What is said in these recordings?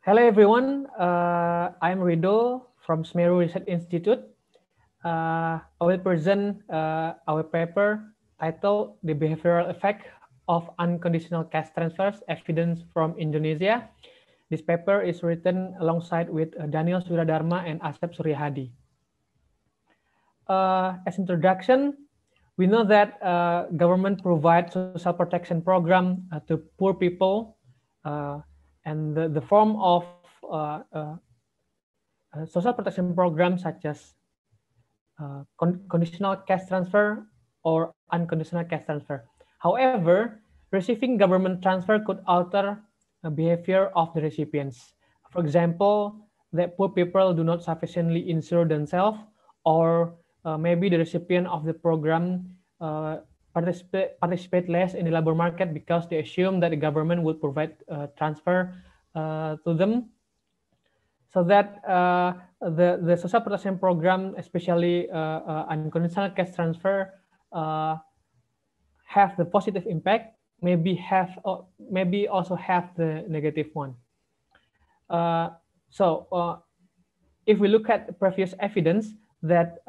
Hello, everyone. Uh, I'm Rido from Smeru Research Institute. Uh, I will present uh, our paper titled The Behavioral Effect of Unconditional Cash Transfers Evidence from Indonesia. This paper is written alongside with uh, Daniel Suradharma and Asep Surihadi. Uh, as introduction, we know that uh, government provides social protection program to poor people and the, the form of uh, uh, uh social protection programs such as uh, con conditional cash transfer or unconditional cash transfer. However, receiving government transfer could alter the behavior of the recipients. For example, that poor people do not sufficiently insure themselves or uh, maybe the recipient of the program uh, participate, participate less in the labor market because they assume that the government would provide uh, transfer uh, to them. So that uh, the, the social protection program, especially uh, uh, unconditional cash transfer, uh, have the positive impact, maybe have maybe also have the negative one. so if we look at previous evidence that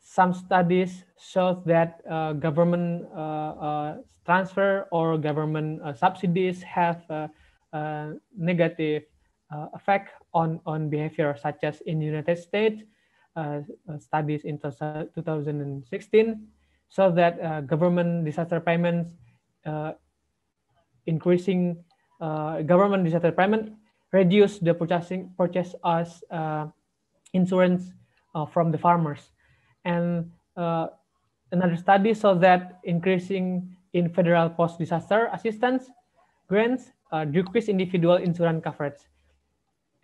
some studies show that uh, government uh, uh, transfer or government uh, subsidies have a, a negative effect on, on behavior, such as in United States, studies in 2016 so that government disaster payments increasing uh, government disaster payment reduce the purchasing purchase as uh, insurance uh, from the farmers and uh, another study saw that increasing in federal post-disaster assistance grants uh, decrease individual insurance coverage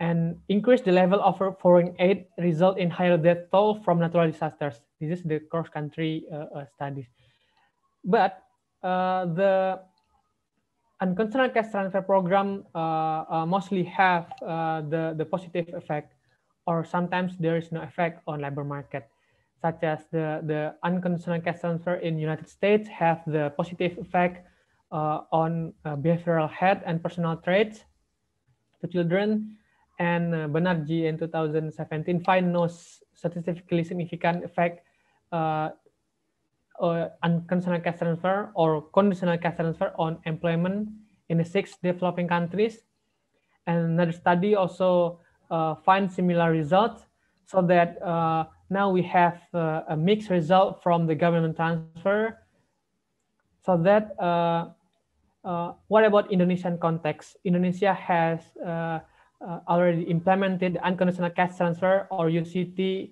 and increase the level of foreign aid result in higher death toll from natural disasters. This is the cross-country uh, uh, studies. But uh, the unconditional cash transfer program uh, uh mostly have uh, the, the positive effect or sometimes there is no effect on labor market such as the, the unconditional cash transfer in United States have the positive effect uh, on uh, behavioral health and personal traits to children. And uh, Banerjee in 2017 find no statistically significant effect uh, unconditional cash transfer or conditional cash transfer on employment in the six developing countries. And another study also uh, find similar results so that uh, now we have uh, a mixed result from the government transfer. So that, uh, uh, what about Indonesian context? Indonesia has uh, already implemented unconditional cash transfer or UCT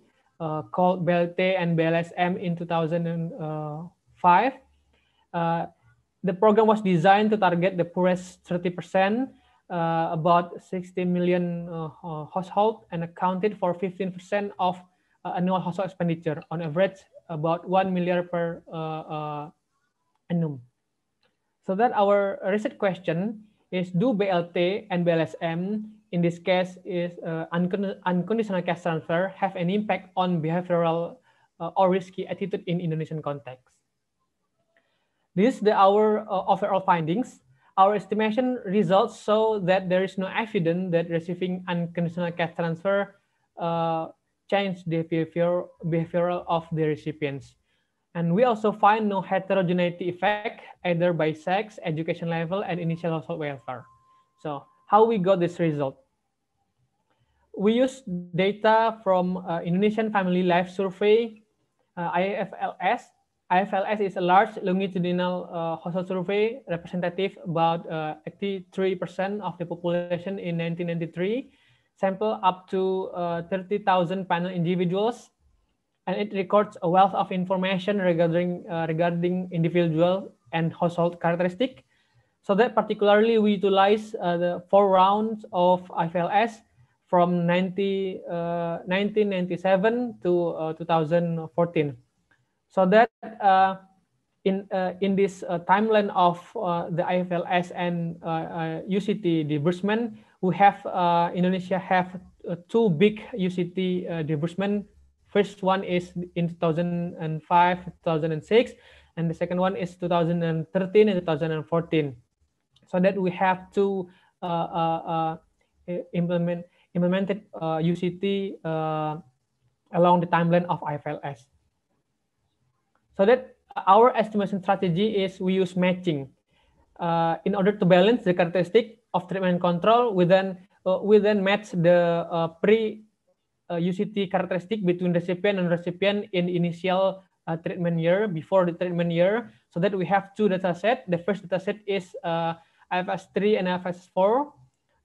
called BLT and BLSM in 2005. the program was designed to target the poorest 30%. Uh, about 16 million uh, households and accounted for 15% of uh, annual household expenditure on average about 1 million per uh, uh, annum. So that our research question is do BLT and BLSM in this case is uh, unconditional cash transfer have an impact on behavioral uh, or risky attitude in Indonesian context. This is the, our uh, overall findings. Our estimation results show that there is no evidence that receiving unconditional cash transfer change the behavior, behavioral of the recipients. And we also find no heterogeneity effect either by sex, education level, and initial household welfare. So how we got this result? We use data from uh, Indonesian Family Life Survey, uh, IFLS. IFLS is a large longitudinal uh, household survey representative about 83% uh, of the population in 1993 sample up to uh, 30,000 panel individuals, and it records a wealth of information regarding, uh, regarding individual and household characteristic. So that particularly we utilize uh, the four rounds of IFLS from 90, 1997 uh, to uh, 2014. So that uh, in uh, in this uh, timeline of uh, the IFLS and UCT disbursement, we have uh, Indonesia have uh, two big UCT uh, disbursement. First one is in 2005, 2006, and the second one is 2013 and 2014. So that we have to uh, uh, uh, implement implemented UCT along the timeline of IFLS. So that our estimation strategy is we use matching in order to balance the characteristic of treatment control we then uh, match the uh, pre uh, UCT characteristic between recipient and recipient in initial uh, treatment year before the treatment year so that we have two data set the first data set is uh, IFS3 and IFS4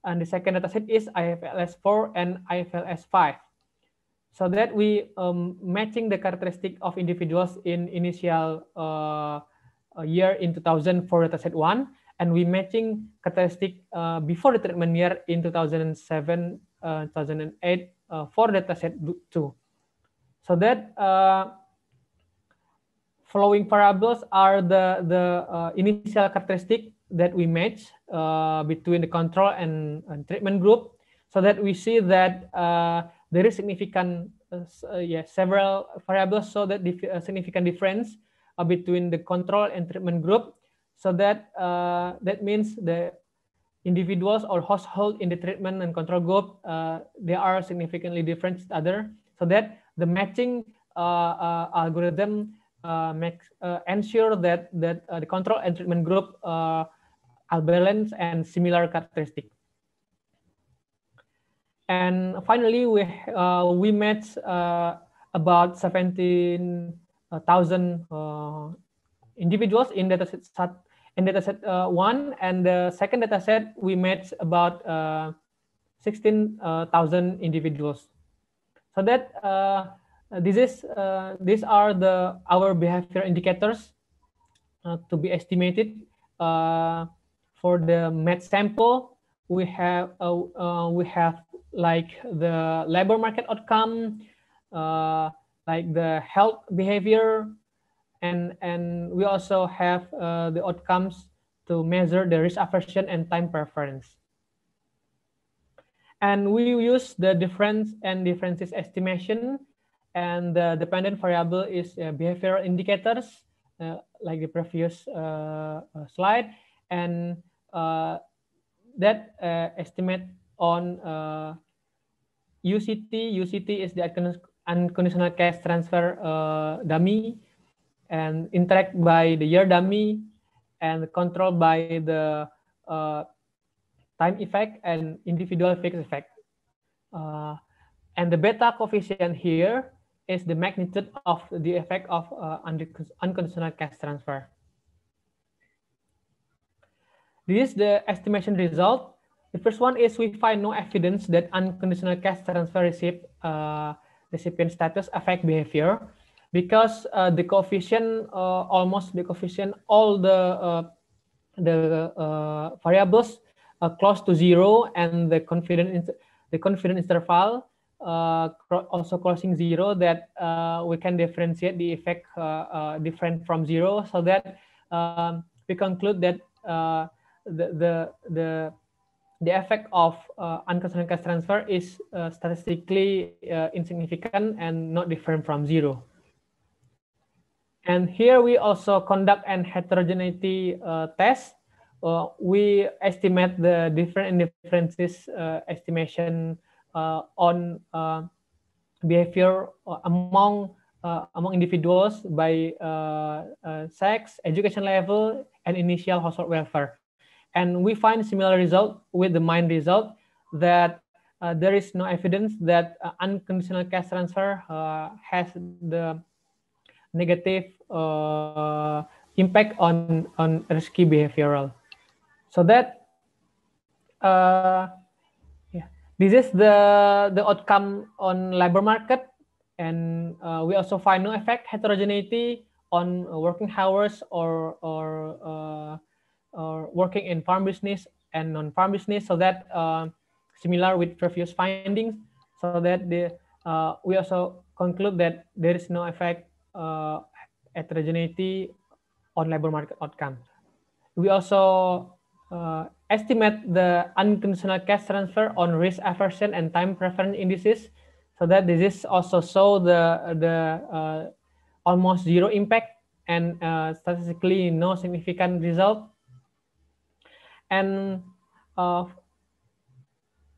and the second data set is IFLS4 and IFLS5 so that we um, matching the characteristic of individuals in initial uh, uh year in 2000 for set 1 and we matching characteristic uh, before the treatment year in 2007, uh, 2008 uh, for dataset two. So that uh, following variables are the the uh, initial characteristic that we match uh, between the control and, and, treatment group, so that we see that there is significant yeah several variables, so that dif significant difference between the control and treatment group so that, uh, that means the individuals or household in the treatment and control group, uh, they are significantly different each other. So that the matching uh, uh algorithm uh, makes uh, ensure that, that the control and treatment group are balanced and similar characteristics. And finally, we, we match about 17,000 individuals in data set in data set uh, one and the second data set we met about uh, 16,000 individuals. So that uh, this is uh, these are the our behavior indicators uh, to be estimated uh, for the met sample. We have we have like the labor market outcome, like the health behavior, and and we also have uh, the outcomes to measure the risk aversion and time preference. And we use the difference and differences estimation, and the dependent variable is uh, behavioral indicators, uh, like the previous uh, uh, slide, and uh, that estimate on UCT. UCT is the unconditional cash transfer dummy and interact by the year dummy and controlled by the uh, time effect and individual fixed effect. Uh, and the beta coefficient here is the magnitude of the effect of uh, unconditional cash transfer. This is the estimation result. The first one is we find no evidence that unconditional cash transfer receipt, uh, recipient status affect behavior because uh, the coefficient uh, almost the coefficient all the uh, the uh, variables are uh, close to zero and the confidence the confidence interval uh, also crossing zero that we can differentiate the effect different from zero so that um, we conclude that the, the the the effect of uh, unconstant transfer is statistically insignificant and not different from zero. And here we also conduct an heterogeneity uh, test. Uh, we estimate the different differences uh, estimation uh, on uh, behavior uh, among among individuals by sex, education level, and initial household welfare. And we find similar result with the mind result that there is no evidence that unconditional cash transfer has the negative uh, impact on on risky behavioral. So that uh, yeah, this is the the outcome on labor market, and uh, we also find no effect heterogeneity on working hours or or uh, or working in farm business and non-farm business. So that uh, similar with previous findings. So that the uh, we also conclude that there is no effect uh, heterogeneity on labor market outcome. We also uh, estimate the unconditional cash transfer on risk aversion and time preference indices so that this is also show the, the uh, almost zero impact and uh, statistically no significant result. And uh,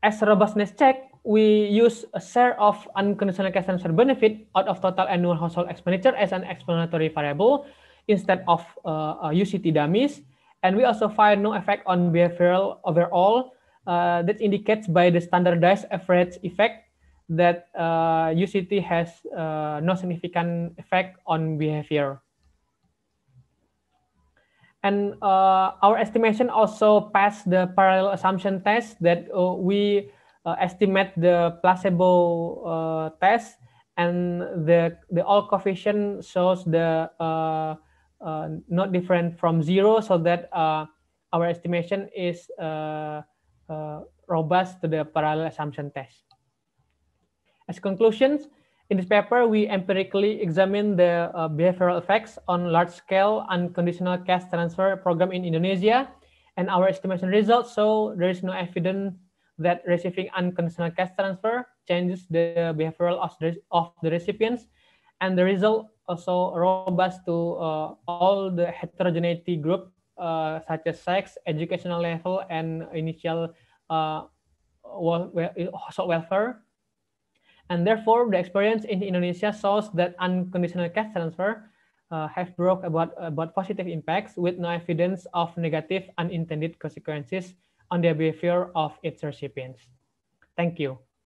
as robustness check, we use a share of unconditional cash transfer benefit out of total annual household expenditure as an explanatory variable instead of uh, UCT dummies. And we also find no effect on behavioral overall uh, that indicates by the standardized average effect that uh, UCT has uh, no significant effect on behavior. And uh, our estimation also passed the parallel assumption test that uh, we uh, estimate the placebo uh, test and the the all coefficient shows the uh, uh not different from zero so that uh, our estimation is uh, robust to the parallel assumption test. As conclusions, in this paper, we empirically examine the behavioral effects on large-scale unconditional cash transfer program in Indonesia, and our estimation results show there is no evidence that receiving unconditional cash transfer changes the behavioral of the, of the recipients and the result also robust to uh, all the heterogeneity group uh, such as sex, educational level, and initial uh, well, welfare. And therefore, the experience in Indonesia shows that unconditional cash transfer uh, have brought about, about positive impacts with no evidence of negative unintended consequences on the behavior of its recipients. Thank you.